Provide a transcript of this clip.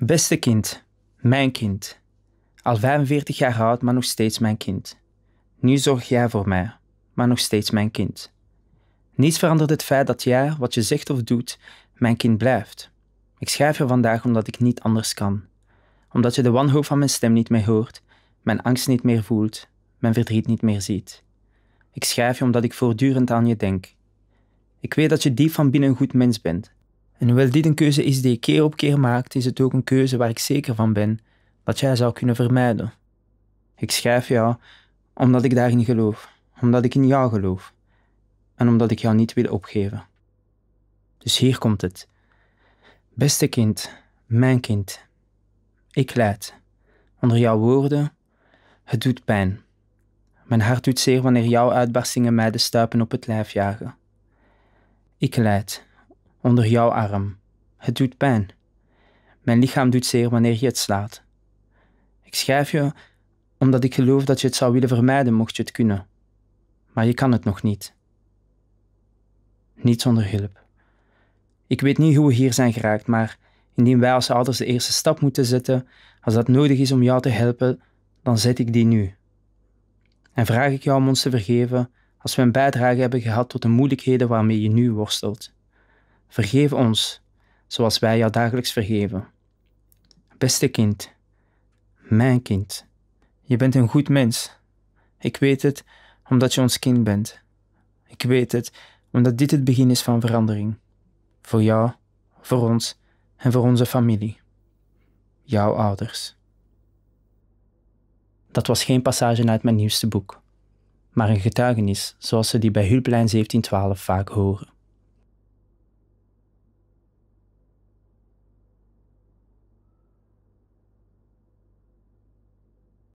Beste kind, mijn kind. Al 45 jaar oud, maar nog steeds mijn kind. Nu zorg jij voor mij, maar nog steeds mijn kind. Niets verandert het feit dat jij, wat je zegt of doet, mijn kind blijft. Ik schrijf je vandaag omdat ik niet anders kan. Omdat je de wanhoop van mijn stem niet meer hoort, mijn angst niet meer voelt, mijn verdriet niet meer ziet. Ik schrijf je omdat ik voortdurend aan je denk. Ik weet dat je diep van binnen een goed mens bent en hoewel dit een keuze is die ik keer op keer maakt, is het ook een keuze waar ik zeker van ben dat jij zou kunnen vermijden. Ik schrijf jou omdat ik daarin geloof, omdat ik in jou geloof en omdat ik jou niet wil opgeven. Dus hier komt het. Beste kind, mijn kind, ik leid. Onder jouw woorden, het doet pijn. Mijn hart doet zeer wanneer jouw uitbarstingen mij de stuipen op het lijf jagen. Ik leid onder jouw arm. Het doet pijn. Mijn lichaam doet zeer wanneer je het slaat. Ik schrijf je omdat ik geloof dat je het zou willen vermijden mocht je het kunnen. Maar je kan het nog niet. Niet zonder hulp. Ik weet niet hoe we hier zijn geraakt, maar indien wij als ouders de eerste stap moeten zetten, als dat nodig is om jou te helpen, dan zet ik die nu. En vraag ik jou om ons te vergeven als we een bijdrage hebben gehad tot de moeilijkheden waarmee je nu worstelt. Vergeef ons, zoals wij jou dagelijks vergeven. Beste kind, mijn kind, je bent een goed mens. Ik weet het omdat je ons kind bent. Ik weet het omdat dit het begin is van verandering. Voor jou, voor ons en voor onze familie. Jouw ouders. Dat was geen passage uit mijn nieuwste boek, maar een getuigenis zoals ze die bij Hulplijn 1712 vaak horen.